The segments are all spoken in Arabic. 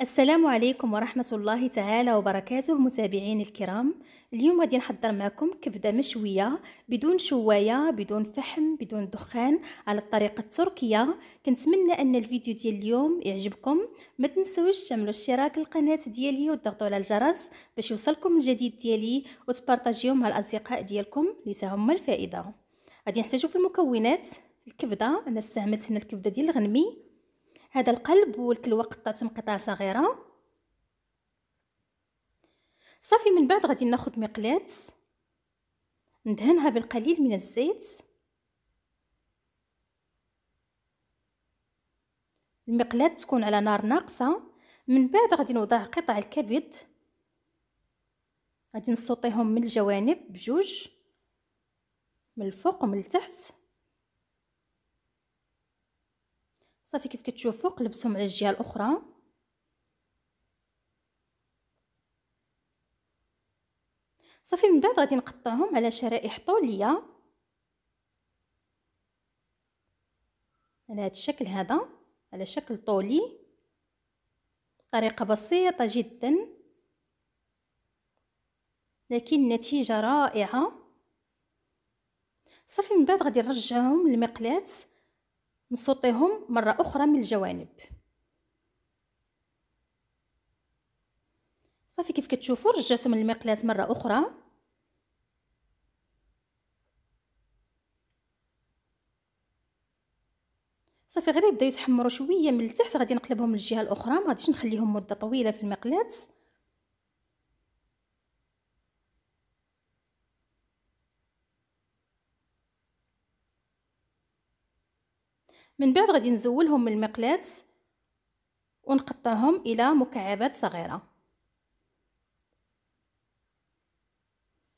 السلام عليكم ورحمة الله تعالى وبركاته متابعين الكرام اليوم غادي نحضر معكم كبدة مشوية بدون شواية بدون فحم بدون دخان على الطريقة التركية كنتمنى أن الفيديو ديال اليوم يعجبكم ما تنسوش تعملوا اشتراك القناة ديالي وتضغطوا على الجرس باش يوصلكم الجديد ديالي وتبارطاجيوه مع الأصدقاء ديالكم لتهم الفائدة غادي نحتاجو في المكونات الكبدة أنا استعملت هنا الكبدة ديال الغنمي هذا القلب والكلوه قطعتهم قطع صغيره صافي من بعد غادي ناخذ مقلات ندهنها بالقليل من الزيت المقلاة تكون على نار ناقصة من بعد غادي نوضع قطع الكبد غادي نسوطيهم من الجوانب بجوج من الفوق ومن التحت صافي كيف كتشوفوا قلبتهم على الجهه الاخرى صافي من بعد غادي نقطعهم على شرائح طوليه على هذا الشكل هذا على شكل طولي طريقه بسيطه جدا لكن نتيجه رائعه صافي من بعد غادي نرجعهم للمقلاه نسوطيهم مرة أخرى من الجوانب صافي كيف كتشوفوا رجعتهم من المقلاة مرة أخرى صافي غير يبداو يتحمروا شويه من التحت غادي نقلبهم للجهه الاخرى ما غاديش نخليهم مده طويله في المقلاه من بعد غادي نزولهم من المقلاة ونقطعهم الى مكعبات صغيره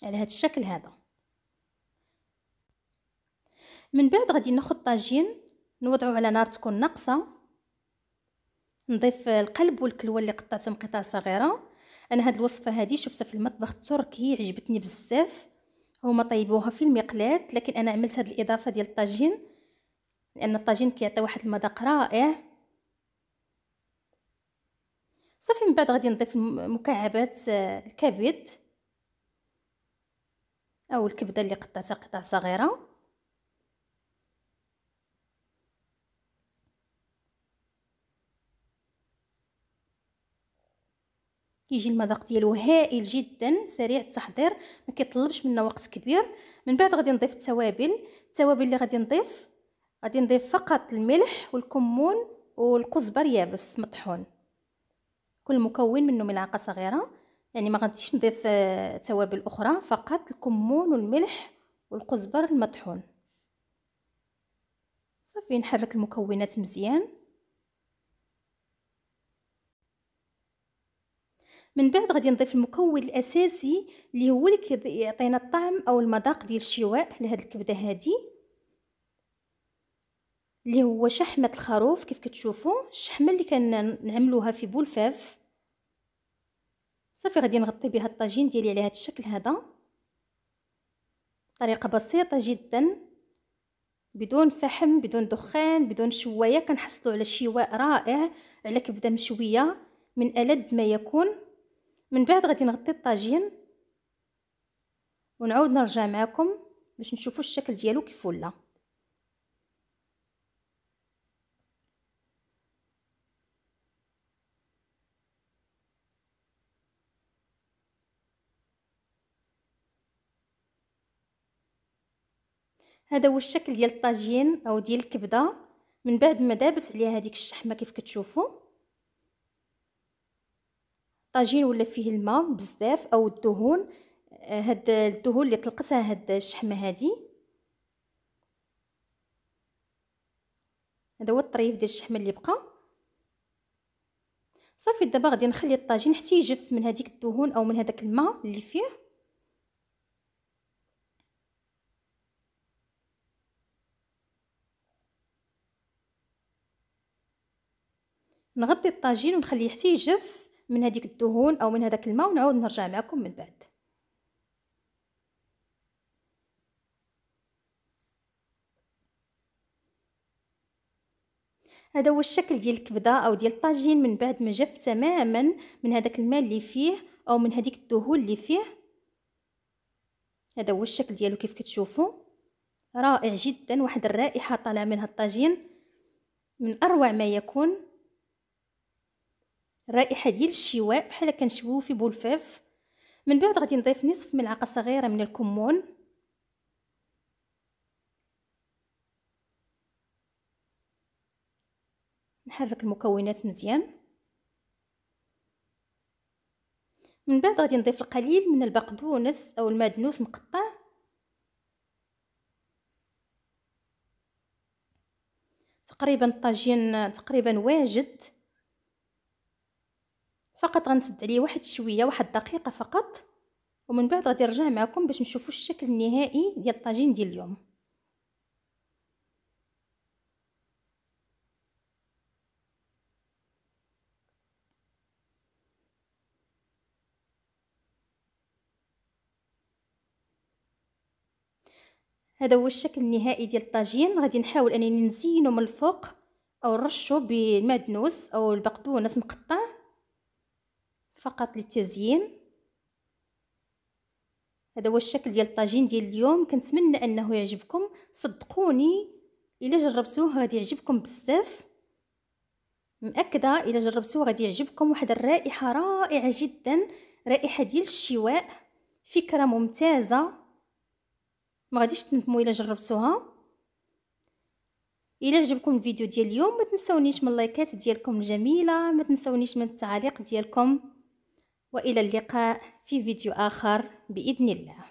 على هذا الشكل هذا من بعد غادي ناخذ طاجين نوضعه على نار تكون ناقصه نضيف القلب والكلوه اللي قطعتهم قطع صغيره انا هاد الوصفه هادي شفتها في المطبخ التركي عجبتني بزاف هما طيبوها في المقلاه لكن انا عملت هاد الاضافه ديال الطاجين لان الطاجين كيعطي واحد المذاق رائع صافي من بعد غادي نضيف مكعبات آه، الكبد او الكبده اللي قطعتها قطع صغيره كيجي المذاق ديالو هائل جدا سريع التحضير ما كيطلبش منا وقت كبير من بعد غادي نضيف التوابل التوابل اللي غادي نضيف غادي نضيف فقط الملح والكمون والقزبر يابس مطحون كل مكون منه ملعقه صغيره يعني ما غاديش نضيف آه، توابل اخرى فقط الكمون والملح والقزبر المطحون صافي نحرك المكونات مزيان من بعد غادي نضيف المكون الاساسي اللي هو اللي كيعطينا الطعم او المذاق ديال الشواء لهاد الكبده هذه اللي هو شحمه الخروف كيف كتشوفوا الشحمه اللي كنعملوها في بولفاف صافي غادي نغطي بها الطاجين ديالي على هذا الشكل هذا طريقه بسيطه جدا بدون فحم بدون دخان بدون شوايه كنحصلوا على شواء رائع على كبده مشويه من ألد ما يكون من بعد غادي نغطي الطاجين ونعاود نرجع معكم باش نشوفوا الشكل ديالو كيف ولا هذا هو الشكل ديال الطاجين او ديال الكبده من بعد ما دابت عليها هذيك الشحمه كيف كتشوفوا الطاجين ولا فيه الماء بزاف او الدهون آه، هاد الدهون اللي طلقتها هاد الشحمه هادي هذا هو الطريف ديال الشحمه اللي بقى صافي دابا غادي نخلي الطاجين حتى يجف من هذيك الدهون او من هذاك الماء اللي فيه نغطي الطاجين ونخليه حتى يجف من هذيك الدهون او من هذاك الماء ونعاود نرجع معكم من بعد هذا هو الشكل ديال الكبده او ديال الطاجين من بعد ما جف تماما من هذاك الماء اللي فيه او من هذيك الدهون اللي فيه هذا هو الشكل ديالو كيف كتشوفوا رائع جدا واحد الرائحه طالعه من هالطاجين من اروع ما يكون الرائحه ديال الشواء بحال كنشويو في بولفاف من بعد غادي نضيف نصف ملعقه صغيره من الكمون نحرك المكونات مزيان من بعد غادي نضيف القليل من البقدونس او المدنوس مقطع تقريبا الطاجين تقريبا واجد فقط غنسد عليه واحد شويه واحد دقيقه فقط ومن بعد غادي نرجع معكم باش نشوفوا الشكل النهائي ديال الطاجين ديال اليوم هذا هو الشكل النهائي ديال الطاجين غادي نحاول انني نزينه من الفوق او نرشه بالمعدنوس او البقدونس مقطع فقط للتزيين هذا هو الشكل ديال الطاجين ديال اليوم كنتمنى انه يعجبكم صدقوني الا جربتوه غادي يعجبكم بزاف مأكدة الا جربتوه غادي يعجبكم واحد الرائحة رائعة جدا رائحة ديال الشواء فكرة ممتازة ما غاديش تندموا الا جربتوها الا عجبكم الفيديو ديال اليوم ما تنسونيش من اللايكات ديالكم الجميله ما تنسونيش من التعليق ديالكم والى اللقاء في فيديو اخر باذن الله